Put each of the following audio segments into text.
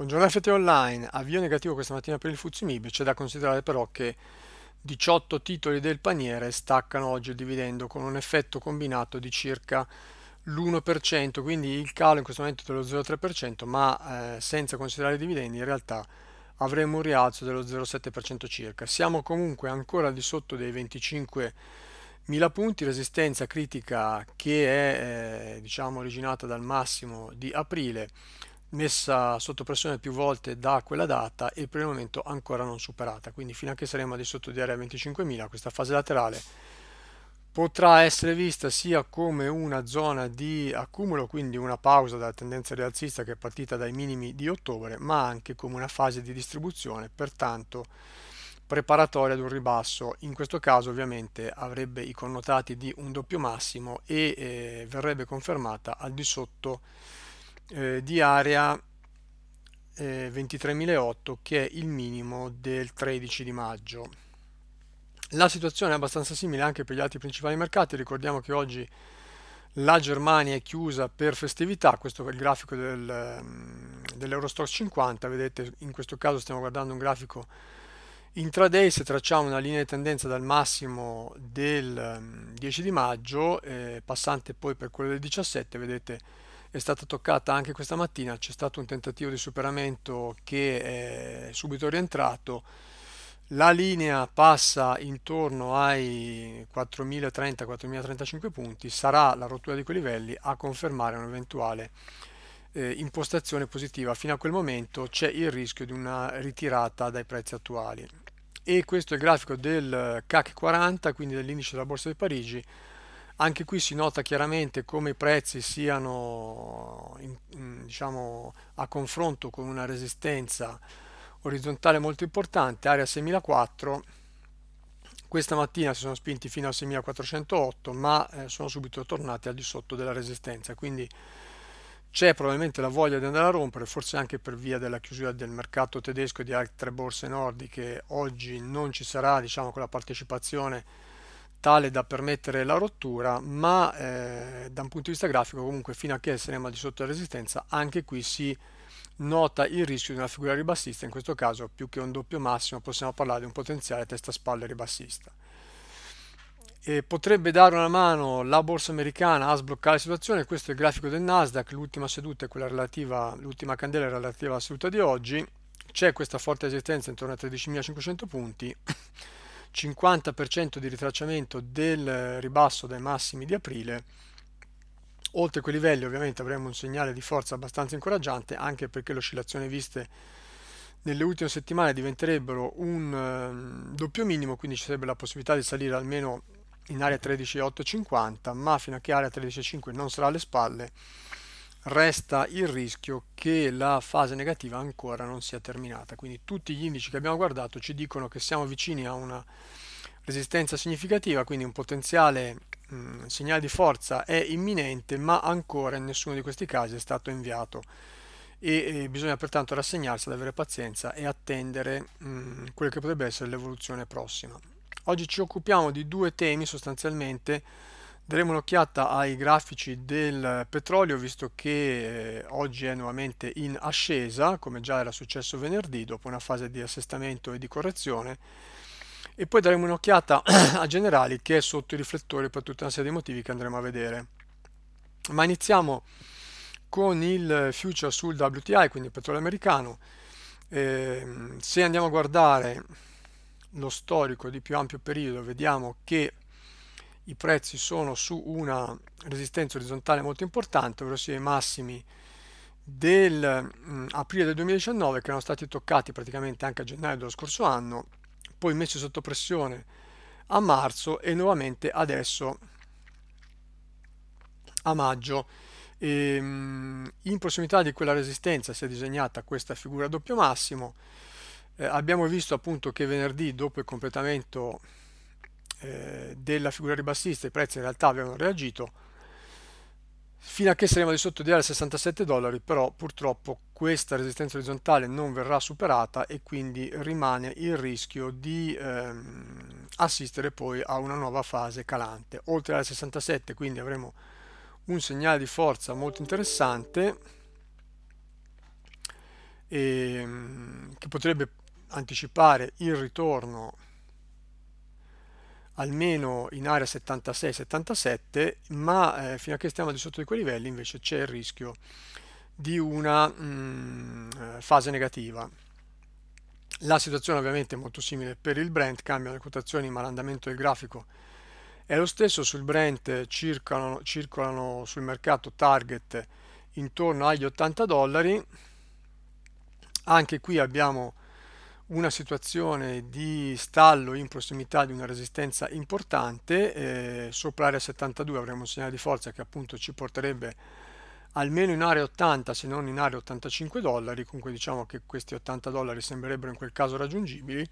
Buongiorno FT Online, avvio negativo questa mattina per il Fuzimib, c'è da considerare però che 18 titoli del paniere staccano oggi il dividendo con un effetto combinato di circa l'1%, quindi il calo in questo momento è dello 0,3%, ma eh, senza considerare i dividendi in realtà avremo un rialzo dello 0,7% circa. Siamo comunque ancora di sotto dei 25.000 punti, resistenza critica che è eh, diciamo originata dal massimo di aprile messa sotto pressione più volte da quella data e per il momento ancora non superata quindi fino a che saremo di sotto di area 25.000 questa fase laterale potrà essere vista sia come una zona di accumulo quindi una pausa dalla tendenza rialzista che è partita dai minimi di ottobre ma anche come una fase di distribuzione pertanto preparatoria ad un ribasso in questo caso ovviamente avrebbe i connotati di un doppio massimo e eh, verrebbe confermata al di sotto di eh, di area eh, 23.008 che è il minimo del 13 di maggio. La situazione è abbastanza simile anche per gli altri principali mercati, ricordiamo che oggi la Germania è chiusa per festività, questo è il grafico del, mm, dell'Eurostock 50, vedete in questo caso stiamo guardando un grafico intraday, se tracciamo una linea di tendenza dal massimo del 10 mm, di maggio, eh, passante poi per quello del 17, vedete è stata toccata anche questa mattina, c'è stato un tentativo di superamento che è subito rientrato, la linea passa intorno ai 4030-4035 punti, sarà la rottura di quei livelli a confermare un'eventuale eh, impostazione positiva. Fino a quel momento c'è il rischio di una ritirata dai prezzi attuali. E questo è il grafico del CAC 40, quindi dell'indice della Borsa di Parigi, anche qui si nota chiaramente come i prezzi siano in, diciamo, a confronto con una resistenza orizzontale molto importante, area 6004. Questa mattina si sono spinti fino a 6408, ma eh, sono subito tornati al di sotto della resistenza, quindi c'è probabilmente la voglia di andare a rompere, forse anche per via della chiusura del mercato tedesco e di altre borse nordiche. Oggi non ci sarà, diciamo, quella partecipazione tale da permettere la rottura ma eh, da un punto di vista grafico comunque fino a che saremo ne di sotto la resistenza anche qui si nota il rischio di una figura ribassista in questo caso più che un doppio massimo possiamo parlare di un potenziale testa spalle ribassista e potrebbe dare una mano la borsa americana a sbloccare la situazione questo è il grafico del Nasdaq l'ultima seduta è quella relativa l'ultima candela è relativa alla seduta di oggi c'è questa forte resistenza intorno a 13.500 punti 50% di ritracciamento del ribasso dai massimi di aprile, oltre quei livelli ovviamente avremo un segnale di forza abbastanza incoraggiante anche perché le oscillazioni viste nelle ultime settimane diventerebbero un ehm, doppio minimo quindi ci sarebbe la possibilità di salire almeno in area 13.850 ma fino a che area 13.5 non sarà alle spalle resta il rischio che la fase negativa ancora non sia terminata. Quindi tutti gli indici che abbiamo guardato ci dicono che siamo vicini a una resistenza significativa, quindi un potenziale mh, mm, segnale di forza è imminente, ma ancora in nessuno di questi casi è stato inviato e, bisogna pertanto rassegnarsi ad avere pazienza e attendere mh, mm, quella che potrebbe essere l'evoluzione prossima. Oggi ci occupiamo di due temi sostanzialmente Daremo un'occhiata ai grafici del petrolio visto che eh, oggi è nuovamente in ascesa, come già era successo venerdì, dopo una fase di assestamento e di correzione. E poi daremo un'occhiata a Generali che è sotto i riflettori per tutta una serie di motivi che andremo a vedere. Ma iniziamo con il future sul WTI, quindi il petrolio americano. Eh, se andiamo a guardare lo storico di più ampio periodo, vediamo che i prezzi sono su una resistenza orizzontale molto importante, ovvero sia i massimi dell'aprile del 2019 mm, che erano stati toccati praticamente anche a gennaio dello scorso anno, poi messi sotto pressione a marzo e nuovamente adesso a maggio. E, ehm, in prossimità di quella resistenza si è disegnata questa figura a doppio massimo. Eh, abbiamo visto appunto che venerdì dopo il completamento eh, della figura ribassista i prezzi in realtà avevano reagito fino a che saremo di sotto di area 67 dollari però purtroppo questa resistenza orizzontale non verrà superata e quindi rimane il rischio di ehm, assistere poi a una nuova fase calante oltre alla 67 quindi avremo un segnale di forza molto interessante ehm, che potrebbe anticipare il ritorno almeno in area 76-77 ma eh, fino a che stiamo al di sotto di quei livelli invece c'è il rischio di una mh, mm, eh, fase negativa la situazione ovviamente è molto simile per il Brent cambiano le quotazioni ma l'andamento del grafico è lo stesso sul Brent circolano, circolano sul mercato target intorno agli 80 dollari anche qui abbiamo una situazione di stallo in prossimità di una resistenza importante, eh, sopra l'area 72 avremo un segnale di forza che appunto ci porterebbe almeno in area 80 se non in area 85 dollari, comunque diciamo che questi 80 dollari sembrerebbero in quel caso raggiungibili,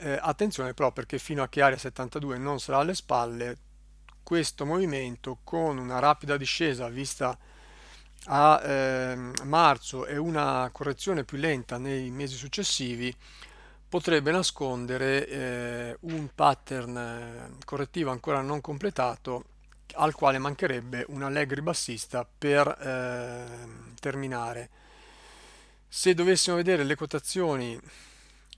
eh, attenzione però perché fino a che area 72 non sarà alle spalle questo movimento con una rapida discesa vista a eh, marzo e una correzione più lenta nei mesi successivi potrebbe nascondere eh, un pattern eh, correttivo ancora non completato al quale mancherebbe un allegri bassista per eh, terminare. Se dovessimo vedere le quotazioni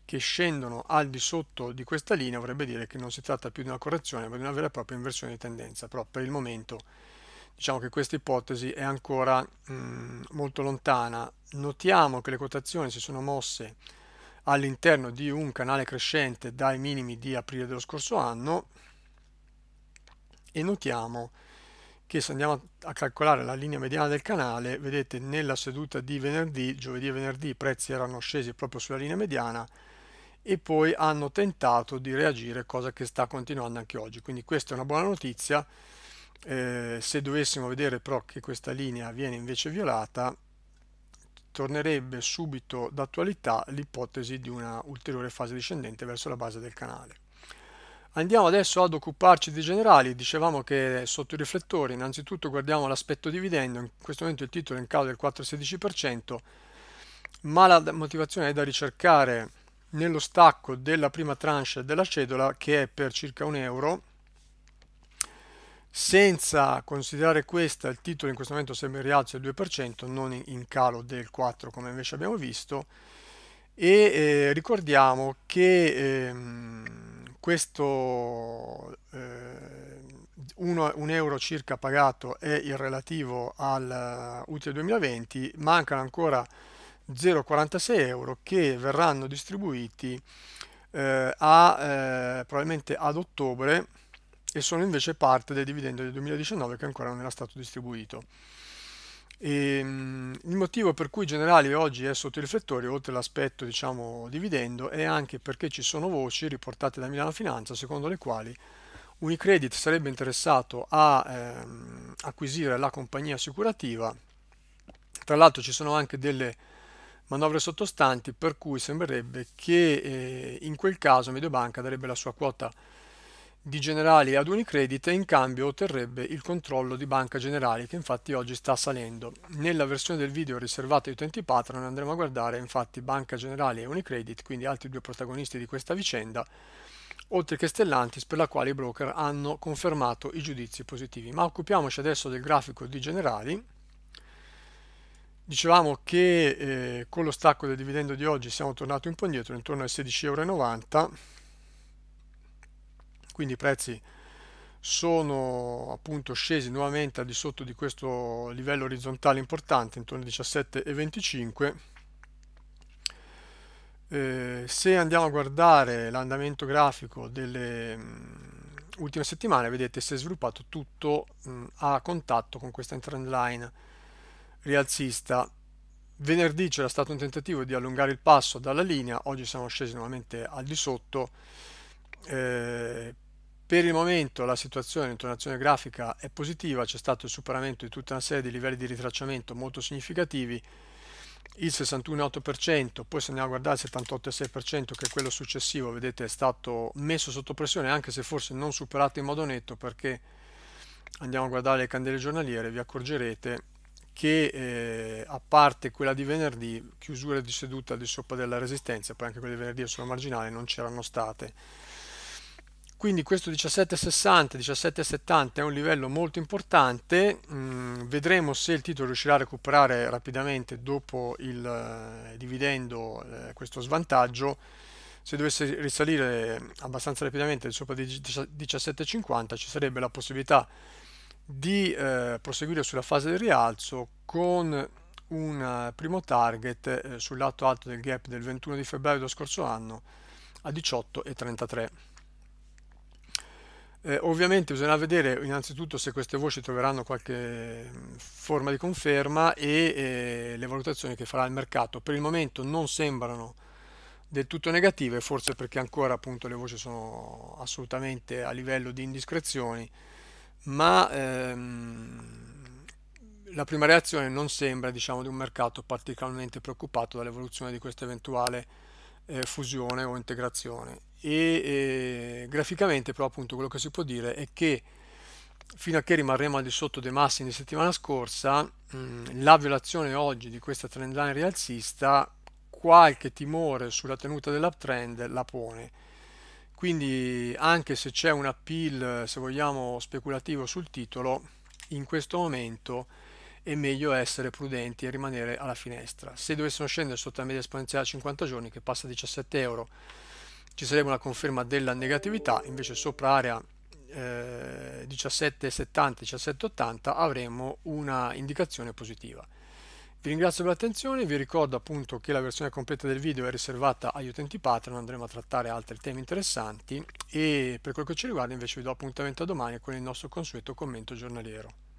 che scendono al di sotto di questa linea vorrebbe dire che non si tratta più di una correzione ma di una vera e propria inversione di tendenza, però per il momento diciamo che questa ipotesi è ancora mh, mm, molto lontana. Notiamo che le quotazioni si sono mosse all'interno di un canale crescente dai minimi di aprile dello scorso anno e notiamo che se andiamo a calcolare la linea mediana del canale, vedete nella seduta di venerdì, giovedì e venerdì i prezzi erano scesi proprio sulla linea mediana e poi hanno tentato di reagire, cosa che sta continuando anche oggi. Quindi questa è una buona notizia eh, se dovessimo vedere però che questa linea viene invece violata tornerebbe subito d'attualità l'ipotesi di una ulteriore fase discendente verso la base del canale. Andiamo adesso ad occuparci dei generali, dicevamo che sotto i riflettori innanzitutto guardiamo l'aspetto dividendo, in questo momento il titolo è in calo del 4,16%, ma la motivazione è da ricercare nello stacco della prima tranche della cedola che è per circa un euro, senza considerare questa il titolo in questo momento sembra in rialzo del 2% non in calo del 4 come invece abbiamo visto e eh, ricordiamo che ehm, questo eh, euro circa pagato è il relativo al eh, utile 2020 mancano ancora 0,46 euro che verranno distribuiti eh, a, eh, probabilmente ad ottobre e sono invece parte del dividendo del 2019 che ancora non era stato distribuito. E, ehm, il motivo per cui Generali oggi è sotto i riflettori, oltre all'aspetto diciamo dividendo, è anche perché ci sono voci riportate da Milano Finanza secondo le quali Unicredit sarebbe interessato a ehm, acquisire la compagnia assicurativa. Tra l'altro ci sono anche delle manovre sottostanti per cui sembrerebbe che eh, in quel caso Mediobanca darebbe la sua quota di Generali ad Unicredit e in cambio otterrebbe il controllo di Banca Generali che infatti oggi sta salendo. Nella versione del video riservata ai utenti Patreon andremo a guardare infatti Banca Generali e Unicredit, quindi altri due protagonisti di questa vicenda, oltre che Stellantis per la quale i broker hanno confermato i giudizi positivi. Ma occupiamoci adesso del grafico di Generali. Dicevamo che eh, con lo stacco del dividendo di oggi siamo tornati un po' indietro, intorno ai 16,90 euro quindi i prezzi sono appunto scesi nuovamente al di sotto di questo livello orizzontale importante intorno ai 17,25 eh, se andiamo a guardare l'andamento grafico delle mh, ultime settimane vedete si è sviluppato tutto mh, a contatto con questa trend line rialzista venerdì c'era stato un tentativo di allungare il passo dalla linea oggi siamo scesi nuovamente al di sotto eh, per il momento la situazione in tonazione grafica è positiva, c'è stato il superamento di tutta una serie di livelli di ritracciamento molto significativi, il 61,8%, poi se andiamo a guardare il 78,6% che è quello successivo, vedete è stato messo sotto pressione anche se forse non superato in modo netto perché andiamo a guardare le candele giornaliere, vi accorgerete che eh, a parte quella di venerdì, chiusure di seduta di sopra della resistenza, poi anche quelle di venerdì sulla marginale non c'erano state quindi questo 1760 1770 è un livello molto importante mm, vedremo se il titolo riuscirà a recuperare rapidamente dopo il eh, dividendo eh, questo svantaggio se dovesse risalire abbastanza rapidamente sopra di 1750 ci sarebbe la possibilità di eh, proseguire sulla fase del rialzo con un eh, primo target eh, sul lato alto del gap del 21 di febbraio dello scorso anno a 18,33 eh, ovviamente bisogna vedere innanzitutto se queste voci troveranno qualche mm, forma di conferma e eh, le valutazioni che farà il mercato. Per il momento non sembrano del tutto negative, forse perché ancora appunto le voci sono assolutamente a livello di indiscrezioni, ma ehm, la prima reazione non sembra diciamo, di un mercato particolarmente preoccupato dall'evoluzione di questa eventuale eh, fusione o integrazione e eh, graficamente però appunto quello che si può dire è che fino a che rimarremo al di sotto dei massimi di settimana scorsa mm, la violazione oggi di questa trend line rialzista qualche timore sulla tenuta dell'uptrend la pone quindi anche se c'è un appeal se vogliamo speculativo sul titolo in questo momento è meglio essere prudenti e rimanere alla finestra se dovessero scendere sotto la media esponenziale a 50 giorni che passa 17 euro ci sarebbe una conferma della negatività, invece sopra area eh, 1770-1780 avremo una indicazione positiva. Vi ringrazio per l'attenzione, vi ricordo appunto che la versione completa del video è riservata agli utenti Patreon, andremo a trattare altri temi interessanti e per quel che ci riguarda invece vi do appuntamento a domani con il nostro consueto commento giornaliero.